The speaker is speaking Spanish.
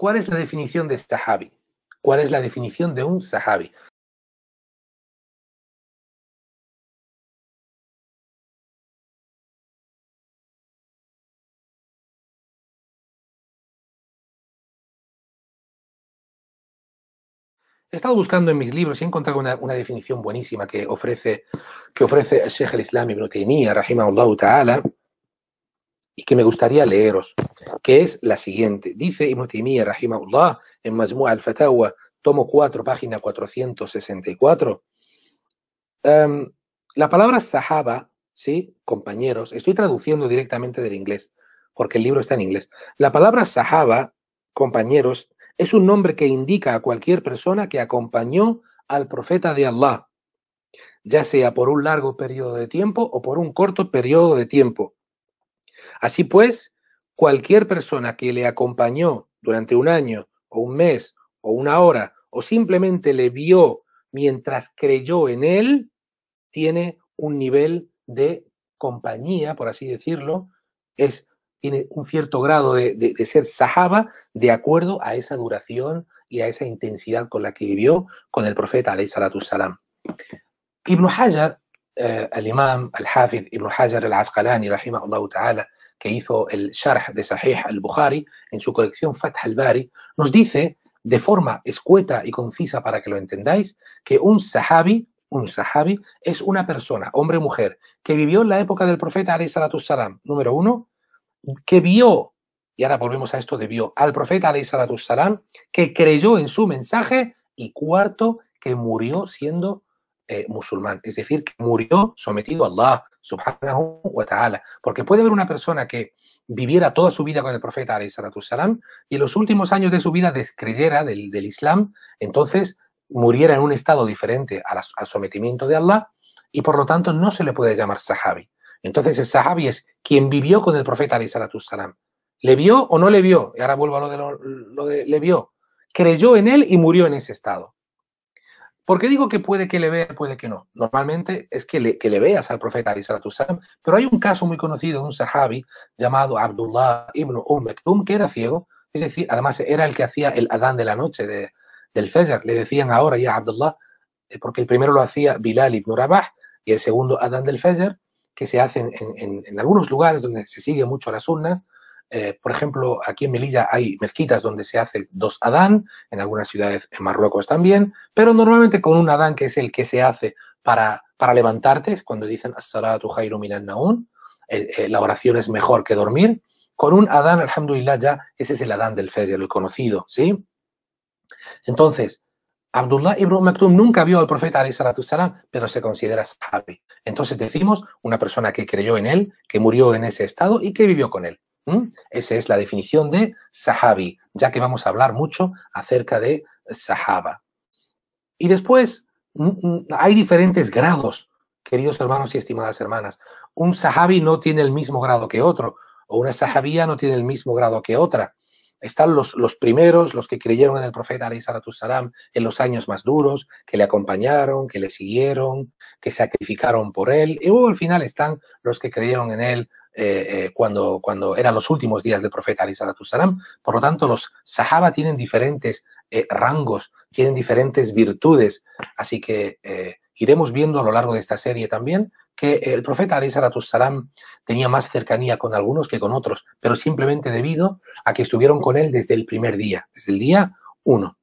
¿Cuál es la definición de sahabi? ¿Cuál es la definición de un sahabi? He estado buscando en mis libros y he encontrado una, definición buenísima que ofrece, que ofrece el Sheikh al-Islam ibn Taymiyyah, rahimahullah ta'ala, y que me gustaría leeros, que es la siguiente. Dice Ibn Taymiyyah, en Majmu' al-Fatawa, tomo 4, página 464. cuatro. Em, la palabra sahaba, ¿sí? Compañeros, estoy traduciendo directamente del inglés, porque el libro está en inglés. La palabra sahaba, compañeros, es un nombre que indica a cualquier persona que acompañó al profeta de Allah, ya sea por un largo periodo de tiempo o por un corto periodo de tiempo. Así pues, cualquier persona que le acompañó durante un año o un mes o una hora o simplemente le vio mientras creyó en él, tiene un nivel de compañía, por así decirlo, es, tiene un cierto grado de, ser sahaba de acuerdo a esa duración y a esa intensidad con la que vivió con el profeta, de salatu salam. Ibn eh, el imam al حجر Ibn Hajar al-Azqalani, que hizo el Sharh de Sahih al-Bukhari en su colección Fath al-Bari, nos dice de forma escueta y concisa para que lo entendáis que un sahabi, un sahabi es una persona, hombre o mujer, que vivió en la época del profeta alayhi salatu salam, número uno, que vio, y ahora volvemos a esto de vio, al profeta alayhi salatu salam, que creyó en su mensaje y cuarto, que murió siendo eh, musulmán. Es decir, que murió sometido a Allah subhanahu wa ta'ala. Porque puede haber una persona que viviera toda su vida con el profeta salam y en los últimos años de su vida descreyera del, Islam, entonces muriera en un estado diferente al, sometimiento de Allah y por lo tanto no se le puede llamar sahabi. Entonces el sahabi es quien vivió con el profeta alayhi salam. ¿Le vio o no le vio? Y ahora vuelvo a lo de, lo de le vio. Creyó en él y murió en ese estado. ¿Por qué digo que puede que le vea, puede que no? Normalmente es que le, que le veas al profeta Ali pero hay un caso muy conocido de un sahabi llamado Abdullah ibn Umm que era ciego, es decir, además era el que hacía el Adán de la noche de, del Fajr, Le decían ahora ya Abdullah, eh, porque el primero lo hacía Bilal ibn Rabah y el segundo Adán del fezer que se hacen en, en algunos lugares donde se sigue mucho la sunna, eh, por ejemplo, aquí en Melilla hay mezquitas donde se hace dos Adán, en algunas ciudades en Marruecos también, pero normalmente con un Adán que es el que se hace para, para levantarte, es cuando dicen As-salatu minan naun, eh, eh, la oración es mejor que dormir. Con un Adán, alhamdulillah, ya ese es el Adán del Fajr, el conocido, ¿sí? Entonces, Abdullah ibn umm Maktoum nunca vio al profeta salam, pero se considera sabi. Entonces decimos una persona que creyó en él, que murió en ese estado y que vivió con él. ¿Mm? Esa es la definición de sahabi, ya que vamos a hablar mucho acerca de sahaba. Y después, mm, mm, hay diferentes grados, queridos hermanos y estimadas hermanas. Un sahabi no tiene el mismo grado que otro, o una sahabía no tiene el mismo grado que otra. Están los, los primeros, los que creyeron en el profeta Isáratu Salam en los años más duros, que le acompañaron, que le siguieron, que sacrificaron por él. Y luego al final están los que creyeron en él eh, eh, cuando, cuando eran los últimos días del profeta Ali Salam. Por lo tanto, los sahaba tienen diferentes eh, rangos, tienen diferentes virtudes. Así que iremos viendo a lo largo de esta serie también que el profeta Ali Salam tenía más cercanía con algunos que con otros, pero simplemente debido a que estuvieron con él desde el primer día, desde el día uno.